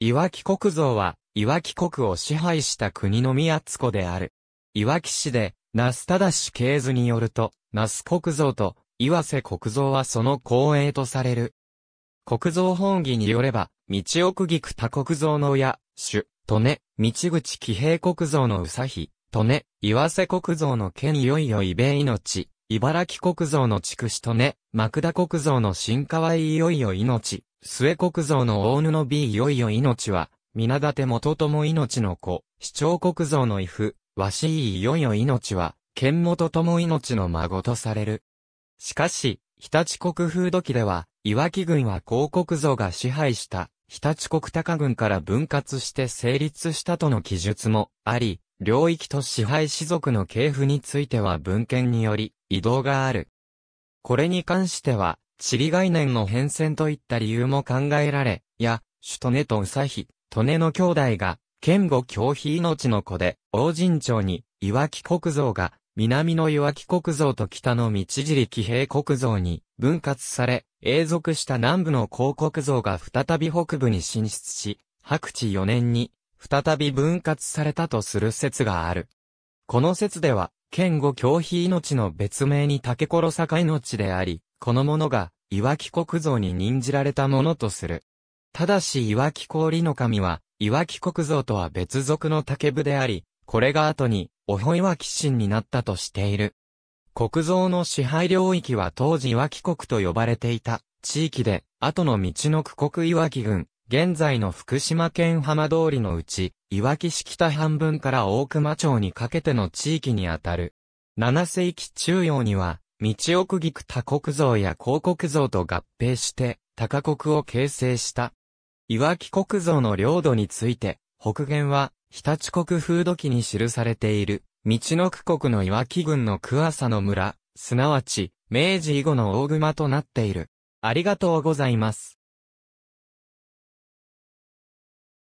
岩木国像は、岩木国を支配した国の宮津子である。岩木市で、那須忠氏系図によると、那須国像と、岩瀬国像はその後衛とされる。国像本義によれば、道奥菊田国像の親、主、とね、道口騎兵国像の宇佐比、とね、岩瀬国像の県いよいよ伊兵命、茨城国像の筑紫とね、幕田国像の新川いよいよ命、末国像の大布 B いよいよ命は、皆立元友命の子、市長国像の威風、わしいいよいよ命は、剣元友命の孫とされる。しかし、日立国風土記では、岩木軍は広国像が支配した日立国高軍から分割して成立したとの記述もあり、領域と支配士族の系譜については文献により、移動がある。これに関しては、地理概念の変遷といった理由も考えられ、や、首トネとウサヒ、トネの兄弟が、剣後教費命の子で、王神町に、岩木国像が、南の岩木国像と北の道尻騎兵国像に分割され、永続した南部の広国像が再び北部に進出し、白地4年に再び分割されたとする説がある。この説では、剣後教費命の別名に竹ころ坂命であり、この者が、岩木国像に任じられたものとする。ただし岩木氷の神は、岩木国像とは別属の竹部であり、これが後に、おほ岩木神になったとしている。国像の支配領域は当時岩木国と呼ばれていた地域で、後の道の区国岩木郡、現在の福島県浜通りのうち、いわき市北半分から大熊町にかけての地域にあたる。七世紀中央には、道奥菊多国像や広国像と合併して、高国を形成した。いわき国像の領土について、北限は、日立国風土記に記されている、道の区国のいわき郡の桑佐の村、すなわち、明治以後の大熊となっている。ありがとうございます。